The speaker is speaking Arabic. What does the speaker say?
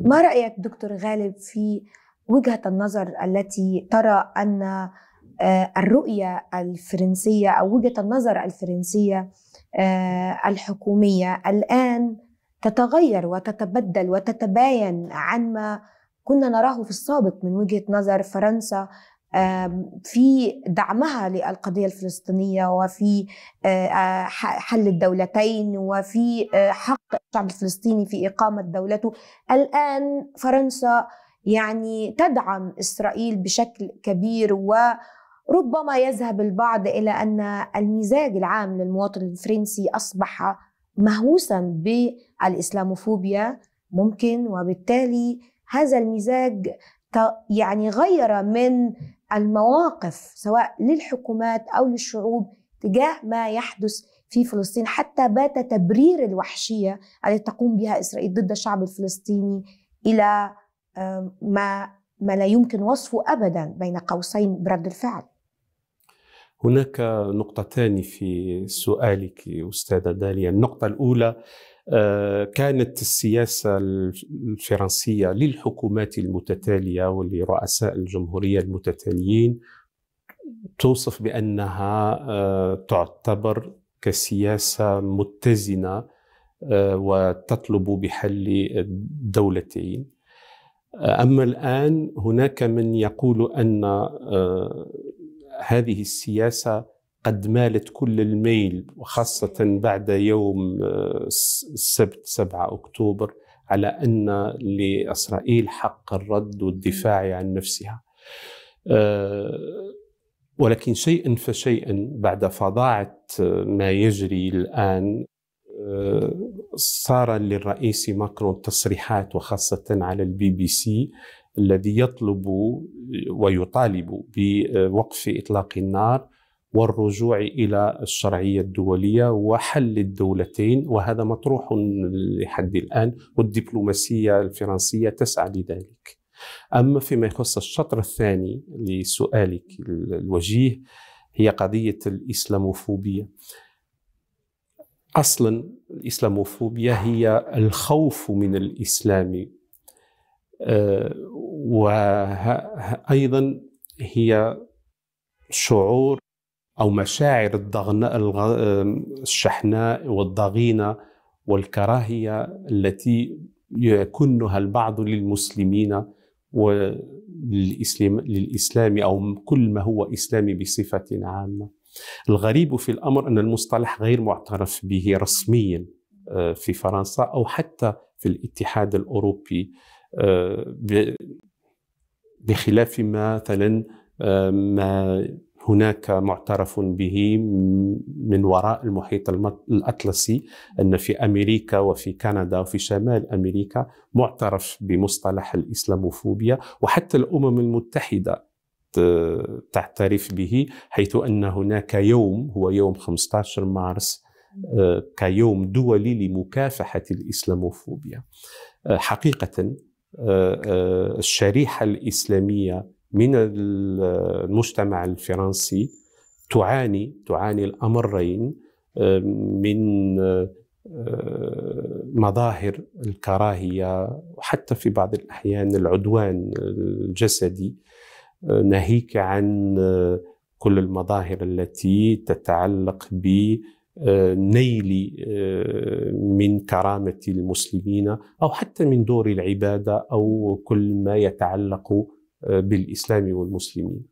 ما رايك دكتور غالب في وجهه النظر التي ترى ان آه، الرؤيه الفرنسيه او وجهه النظر الفرنسيه آه، الحكوميه الان تتغير وتتبدل وتتباين عن ما كنا نراه في السابق من وجهه نظر فرنسا في دعمها للقضيه الفلسطينيه وفي آه، آه، حل الدولتين وفي آه، حق الشعب الفلسطيني في اقامه دولته الان فرنسا يعني تدعم اسرائيل بشكل كبير و ربما يذهب البعض الى ان المزاج العام للمواطن الفرنسي اصبح مهووسا بالاسلاموفوبيا ممكن وبالتالي هذا المزاج يعني غير من المواقف سواء للحكومات او للشعوب تجاه ما يحدث في فلسطين حتى بات تبرير الوحشيه التي تقوم بها اسرائيل ضد الشعب الفلسطيني الى ما ما لا يمكن وصفه ابدا بين قوسين برد الفعل. هناك نقطتان في سؤالك استاذه داليا، النقطه الاولى آه، كانت السياسة الفرنسية للحكومات المتتالية ولرؤساء الجمهورية المتتاليين توصف بأنها آه، تعتبر كسياسة متزنة آه، وتطلب بحل الدولتين أما الآن هناك من يقول أن هذه السياسة قد مالت كل الميل وخاصة بعد يوم آه، السبت 7 أكتوبر على أن لإسرائيل حق الرد والدفاع عن نفسها آه، ولكن شيئا فشيئا بعد فظاعة آه، ما يجري الآن صار للرئيس ماكرون تصريحات وخاصة على البي بي سي الذي يطلب ويطالب بوقف إطلاق النار والرجوع الى الشرعيه الدوليه وحل الدولتين وهذا مطروح لحد الان والدبلوماسيه الفرنسيه تسعى لذلك. اما فيما يخص الشطر الثاني لسؤالك الوجيه هي قضيه الاسلاموفوبيا. اصلا الاسلاموفوبيا هي الخوف من الاسلام آه، وايضا هي شعور أو مشاعر الضغناء الشحناء والضغينة والكراهية التي يكنها البعض للمسلمين وللإسلام للإسلام أو كل ما هو إسلامي بصفة عامة الغريب في الأمر أن المصطلح غير معترف به رسميا آه، في فرنسا أو حتى في الاتحاد الأوروبي آه، بخلاف مثلا آه، ما هناك معترف به من وراء المحيط الأطلسي أن في أمريكا وفي كندا وفي شمال أمريكا معترف بمصطلح الإسلاموفوبيا وحتى الأمم المتحدة آه، تعترف به حيث أن هناك يوم هو يوم 15 مارس آه، كيوم دولي لمكافحة الإسلاموفوبيا آه، حقيقة الشريحة الإسلامية من المجتمع الفرنسي تعاني تعاني الامرين آه، من آه، مظاهر الكراهيه وحتى في بعض الاحيان العدوان الجسدي آه، ناهيك عن كل المظاهر التي تتعلق بنيل من كرامه المسلمين او حتى من دور العباده او كل ما يتعلق بالإسلام والمسلمين